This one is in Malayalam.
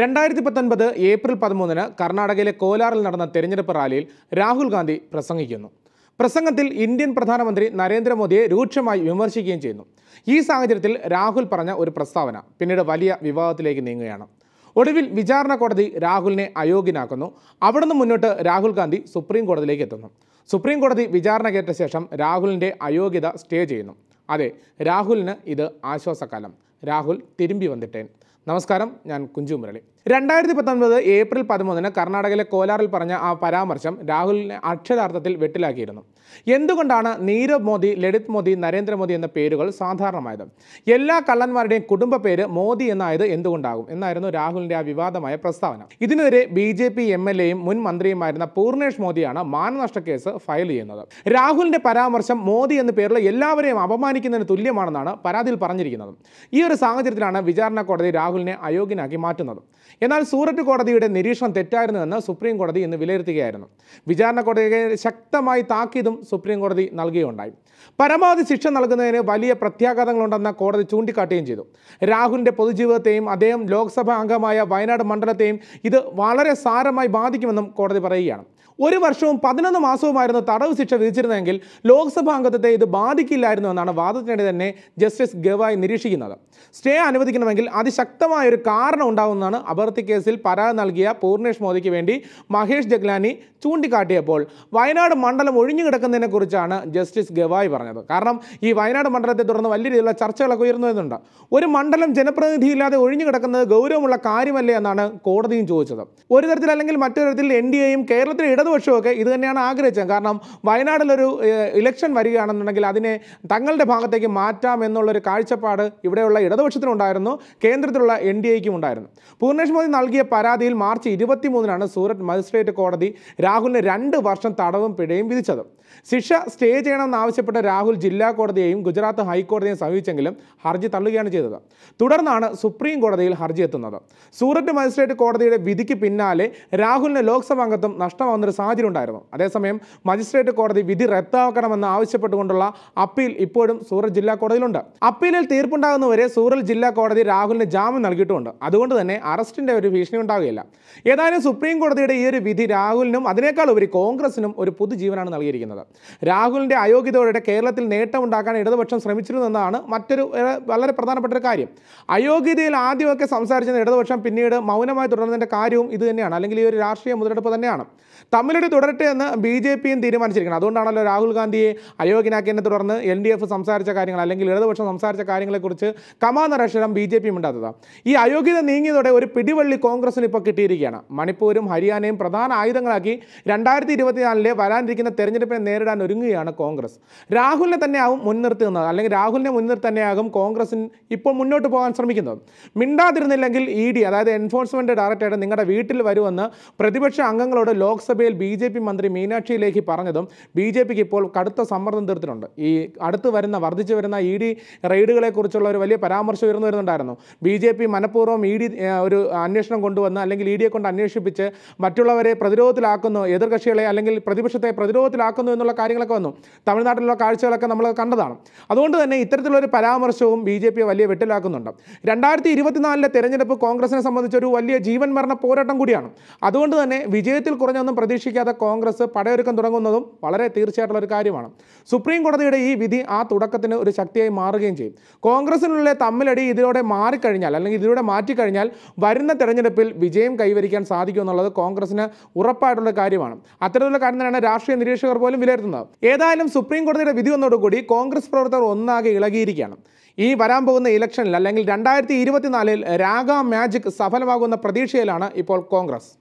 രണ്ടായിരത്തി പത്തൊൻപത് ഏപ്രിൽ പതിമൂന്നിന് കർണാടകയിലെ കോലാറിൽ നടന്ന തെരഞ്ഞെടുപ്പ് റാലിയിൽ രാഹുൽ ഗാന്ധി പ്രസംഗിക്കുന്നു പ്രസംഗത്തിൽ ഇന്ത്യൻ പ്രധാനമന്ത്രി നരേന്ദ്രമോദിയെ രൂക്ഷമായി വിമർശിക്കുകയും ചെയ്യുന്നു ഈ സാഹചര്യത്തിൽ രാഹുൽ പറഞ്ഞ ഒരു പ്രസ്താവന പിന്നീട് വലിയ വിവാദത്തിലേക്ക് നീങ്ങുകയാണ് ഒടുവിൽ വിചാരണ കോടതി രാഹുലിനെ അയോഗ്യനാക്കുന്നു അവിടുന്ന് മുന്നോട്ട് രാഹുൽ ഗാന്ധി സുപ്രീം കോടതിയിലേക്ക് എത്തുന്നു സുപ്രീം കോടതി വിചാരണ കേട്ട ശേഷം രാഹുലിൻ്റെ അയോഗ്യത സ്റ്റേ ചെയ്യുന്നു അതെ രാഹുലിന് ഇത് ആശ്വാസകാലം രാഹുൽ തിരുമ്പി വന്നിട്ടേൻ നമസ്കാരം ഞാൻ കുഞ്ചു മുരളി രണ്ടായിരത്തി പത്തൊൻപത് ഏപ്രിൽ പതിമൂന്നിന് കർണാടകയിലെ കോലാറിൽ പറഞ്ഞ ആ പരാമർശം രാഹുലിനെ അക്ഷരാർത്ഥത്തിൽ വെട്ടിലാക്കിയിരുന്നു എന്തുകൊണ്ടാണ് നീരവ് മോദി ലളിത് മോദി നരേന്ദ്രമോദി എന്ന പേരുകൾ സാധാരണമായത് എല്ലാ കള്ളന്മാരുടെയും കുടുംബ പേര് മോദി എന്നായത് എന്തുകൊണ്ടാകും എന്നായിരുന്നു രാഹുലിൻ്റെ ആ വിവാദമായ പ്രസ്താവന ഇതിനെതിരെ B J P M L എയും മുൻ മന്ത്രിയുമായിരുന്ന പൂർണേഷ് മോദിയാണ് മാനനഷ്ട കേസ് ഫയൽ ചെയ്യുന്നത് രാഹുലിൻ്റെ പരാമർശം മോദി എന്ന പേരിൽ എല്ലാവരെയും അപമാനിക്കുന്നതിന് തുല്യമാണെന്നാണ് പരാതിയിൽ പറഞ്ഞിരിക്കുന്നത് ഈ ഒരു സാഹചര്യത്തിലാണ് വിചാരണ കോടതി രാഹുലിനെ അയോഗ്യനാക്കി മാറ്റുന്നത് എന്നാൽ സൂററ്റ് കോടതിയുടെ നിരീക്ഷണം തെറ്റായിരുന്നുവെന്ന് സുപ്രീം കോടതി ഇന്ന് വിലയിരുത്തുകയായിരുന്നു വിചാരണ കോടതിയെ ശക്തമായി താക്കീതും സുപ്രീം കോടതി നൽകുകയുണ്ടായി പരമാവധി ശിക്ഷ നൽകുന്നതിന് വലിയ പ്രത്യാഘാതങ്ങളുണ്ടെന്ന കോടതി ചൂണ്ടിക്കാട്ടുകയും ചെയ്തു രാഹുലിൻ്റെ പൊതുജീവിതത്തെയും അദ്ദേഹം ലോക്സഭാ അംഗമായ വയനാട് മണ്ഡലത്തെയും ഇത് വളരെ സാരമായി ബാധിക്കുമെന്നും കോടതി പറയുകയാണ് ഒരു വർഷവും പതിനൊന്ന് മാസവുമായിരുന്നു തടവ് ശിക്ഷ വിധിച്ചിരുന്നെങ്കിൽ ലോക്സഭാ അംഗത്വത്തെ ഇത് ബാധിക്കില്ലായിരുന്നു എന്നാണ് വാദത്തിനിടെ തന്നെ ജസ്റ്റിസ് ഗവായ് നിരീക്ഷിക്കുന്നത് സ്റ്റേ അനുവദിക്കണമെങ്കിൽ അതിശക്തമായ ഒരു കാരണം ഉണ്ടാകുമെന്നാണ് അപർത്തി കേസിൽ പരാതി നൽകിയ പൂർണേഷ് മോദിക്ക് വേണ്ടി മഹേഷ് ജഗ്ലാനി ചൂണ്ടിക്കാട്ടിയപ്പോൾ വയനാട് മണ്ഡലം ഒഴിഞ്ഞു കിടക്കുന്നതിനെക്കുറിച്ചാണ് ജസ്റ്റിസ് ഗവായ് പറഞ്ഞത് കാരണം ഈ വയനാട് മണ്ഡലത്തെ തുടർന്ന് വലിയ രീതിയിലുള്ള ചർച്ചകളൊക്കെ ഉയർന്നുവരുന്നുണ്ട് ഒരു മണ്ഡലം ജനപ്രതിനിധിയില്ലാതെ ഒഴിഞ്ഞു കിടക്കുന്നത് ഗൗരവമുള്ള കാര്യമല്ലേ എന്നാണ് കോടതിയും ചോദിച്ചത് ഒരു തരത്തിൽ അല്ലെങ്കിൽ മറ്റൊരു തരത്തിൽ എൻ ഡി എയും കേരളത്തിലെ ഇടത് ഇടതുപക്ഷമൊക്കെ ഇത് തന്നെയാണ് ആഗ്രഹിച്ചത് കാരണം വയനാടിലൊരു ഇലക്ഷൻ വരികയാണെന്നുണ്ടെങ്കിൽ അതിനെ തങ്ങളുടെ ഭാഗത്തേക്ക് മാറ്റാം എന്നുള്ളൊരു കാഴ്ചപ്പാട് ഇവിടെയുള്ള ഇടതുപക്ഷത്തിനുണ്ടായിരുന്നു കേന്ദ്രത്തിലുള്ള എൻ ഡി എക്കും ഉണ്ടായിരുന്നു പൂർണേഷ് മോദി നൽകിയ പരാതിയിൽ മാർച്ച് മൂന്നിനാണ് സൂറത്ത് മജിസ്ട്രേറ്റ് കോടതി രാഹുലിന് രണ്ട് വർഷം തടവും പിഴയും വിധിച്ചത് ശിക്ഷ സ്റ്റേ ചെയ്യണമെന്നാവശ്യപ്പെട്ട് രാഹുൽ ജില്ലാ കോടതിയെയും ഗുജറാത്ത് ഹൈക്കോടതിയെയും സമീപിച്ചെങ്കിലും ഹർജി തള്ളുകയാണ് ചെയ്തത് തുടർന്നാണ് സുപ്രീം കോടതിയിൽ ഹർജി എത്തുന്നത് സൂറത്ത് മജിസ്ട്രേറ്റ് കോടതിയുടെ വിധിക്ക് പിന്നാലെ രാഹുലിന് ലോക്സഭാംഗത്വം നഷ്ടമാവുന്ന സാഹചര്യം ഉണ്ടായിരുന്നു അതേസമയം മജിസ്ട്രേറ്റ് കോടതി വിധി റദ്ദാക്കണമെന്ന് ആവശ്യപ്പെട്ടുകൊണ്ടുള്ള അപ്പീൽ ഇപ്പോഴും സൂറത്ത് ജില്ലാ കോടതിയിലുണ്ട് അപ്പീലിൽ തീർപ്പുണ്ടാകുന്നവരെ സൂറത്ത് ജില്ലാ കോടതി രാഹുലിന് ജാമ്യം നൽകിയിട്ടുമുണ്ട് അതുകൊണ്ട് തന്നെ അറസ്റ്റിന്റെ ഒരു ഭീഷണി ഉണ്ടാകുകയില്ല ഏതായാലും സുപ്രീം കോടതിയുടെ ഈ ഒരു വിധി രാഹുലിനും അതിനേക്കാൾ ഉപരി കോൺഗ്രസിനും ഒരു പുതുജീവനാണ് നൽകിയിരിക്കുന്നത് രാഹുലിന്റെ അയോഗ്യതയോടെ കേരളത്തിൽ നേട്ടമുണ്ടാക്കാൻ ഇടതുപക്ഷം ശ്രമിച്ചിരുന്നെന്നാണ് മറ്റൊരു വളരെ പ്രധാനപ്പെട്ട ഒരു കാര്യം അയോഗ്യതയിൽ ആദ്യമൊക്കെ സംസാരിച്ചിരുന്ന ഇടതുപക്ഷം പിന്നീട് മൗനമായി തുടർന്നതിൻ്റെ കാര്യവും ഇത് തന്നെയാണ് അല്ലെങ്കിൽ ഈ ഒരു രാഷ്ട്രീയ മുതലെടുപ്പ് തന്നെയാണ് കമ്മിലടി തുടരട്ടെ എന്ന് ബി ജെ പിയും തീരുമാനിച്ചിരിക്കണം അതുകൊണ്ടാണല്ലോ രാഹുൽ ഗാന്ധിയെ അയോഗ്യനാക്കിയതിനെ തുടർന്ന് എൽ ഡി എഫ് സംസാരിച്ച കാര്യങ്ങൾ അല്ലെങ്കിൽ ഇടതുപക്ഷം സംസാരിച്ച കാര്യങ്ങളെക്കുറിച്ച് കമാനരക്ഷരം ബി ജെ പിയും ഉണ്ടാത്തത് ഈ അയോഗ്യത നീങ്ങിയതോടെ ഒരു പിടിവള്ളി കോൺഗ്രസിന് ഇപ്പോൾ കിട്ടിയിരിക്കുകയാണ് മണിപ്പൂരും ഹരിയാനയും പ്രധാന ആയുധങ്ങളാക്കി രണ്ടായിരത്തി ഇരുപത്തിനാലിലെ വരാനിരിക്കുന്ന തെരഞ്ഞെടുപ്പിനെ നേരിടാൻ ഒരുങ്ങുകയാണ് കോൺഗ്രസ് രാഹുലിനെ തന്നെയാവും മുൻനിർത്തുന്നത് അല്ലെങ്കിൽ രാഹുലിനെ മുൻനിർത്തി തന്നെയാകും കോൺഗ്രസിന് ഇപ്പോൾ മുന്നോട്ട് പോകാൻ ശ്രമിക്കുന്നത് മിണ്ടാതിരുന്നില്ലെങ്കിൽ ഇ ഡി അതായത് എൻഫോഴ്സ്മെൻറ്റ് ഡയറക്ടറേറ്റ് നിങ്ങളുടെ വീട്ടിൽ വരുമെന്ന് പ്രതിപക്ഷ അംഗങ്ങളോട് ലോക്സഭയിൽ ബി ജെ പി മന്ത്രി മീനാക്ഷി ലേഖി പറഞ്ഞതും ബി ജെ പിക്ക് ഇപ്പോൾ കടുത്ത സമ്മർദ്ദം തീർത്തിട്ടുണ്ട് ഈ അടുത്ത് വരുന്ന വർദ്ധിച്ചു വരുന്ന ഇ ഡി റെയ്ഡുകളെക്കുറിച്ചുള്ള ഒരു വലിയ പരാമർശം ഉയർന്നു വരുന്നുണ്ടായിരുന്നു ബി ജെ പി മനഃപൂർവ്വം ഇ ഡി ഒരു അന്വേഷണം കൊണ്ടുവന്ന് അല്ലെങ്കിൽ ഇ ഡിയെ കൊണ്ട് അന്വേഷിപ്പിച്ച് മറ്റുള്ളവരെ പ്രതിരോധത്തിലാക്കുന്നു എതിർകക്ഷികളെ അല്ലെങ്കിൽ പ്രതിപക്ഷത്തെ പ്രതിരോധത്തിലാക്കുന്നു എന്നുള്ള കാര്യങ്ങളൊക്കെ വന്നു തമിഴ്നാട്ടിലുള്ള കാഴ്ചകളൊക്കെ നമ്മൾ കണ്ടതാണ് അതുകൊണ്ട് തന്നെ ഇത്തരത്തിലൊരു പരാമർശവും ബി ജെ പിയെ വലിയ വെട്ടിലാക്കുന്നുണ്ട് രണ്ടായിരത്തി ഇരുപത്തിനാലിലെ തെരഞ്ഞെടുപ്പ് കോൺഗ്രസിനെ സംബന്ധിച്ചൊരു വലിയ ജീവൻ മരണ പോരാട്ടം കൂടിയാണ് അതുകൊണ്ട് തന്നെ വിജയത്തിൽ കുറഞ്ഞൊന്നും പ്രതീക്ഷ പ്രതീക്ഷിക്കാതെ കോൺഗ്രസ് പടയൊരുക്കം തുടങ്ങുന്നതും വളരെ തീർച്ചയായിട്ടുള്ള ഒരു കാര്യമാണ് സുപ്രീം കോടതിയുടെ ഈ വിധി ആ തുടക്കത്തിന് ഒരു ശക്തിയായി മാറുകയും ചെയ്യും കോൺഗ്രസിനുള്ളിലെ തമ്മിലടി ഇതിലൂടെ മാറിക്കഴിഞ്ഞാൽ അല്ലെങ്കിൽ ഇതിലൂടെ മാറ്റിക്കഴിഞ്ഞാൽ വരുന്ന തെരഞ്ഞെടുപ്പിൽ വിജയം കൈവരിക്കാൻ സാധിക്കും എന്നുള്ളത് കോൺഗ്രസിന് ഉറപ്പായിട്ടുള്ള കാര്യമാണ് അത്തരത്തിലുള്ള കാര്യം തന്നെയാണ് രാഷ്ട്രീയ നിരീക്ഷകർ പോലും വിലയിരുത്തുന്നത് ഏതായാലും സുപ്രീം കോടതിയുടെ വിധി വന്നതോടുകൂടി കോൺഗ്രസ് പ്രവർത്തകർ ഒന്നാകെ ഇളകിയിരിക്കുകയാണ് ഈ വരാൻ പോകുന്ന ഇലക്ഷനിൽ അല്ലെങ്കിൽ രണ്ടായിരത്തി ഇരുപത്തിനാലിൽ രാഗ മാജിക് സഫലമാകുന്ന പ്രതീക്ഷയിലാണ് ഇപ്പോൾ കോൺഗ്രസ്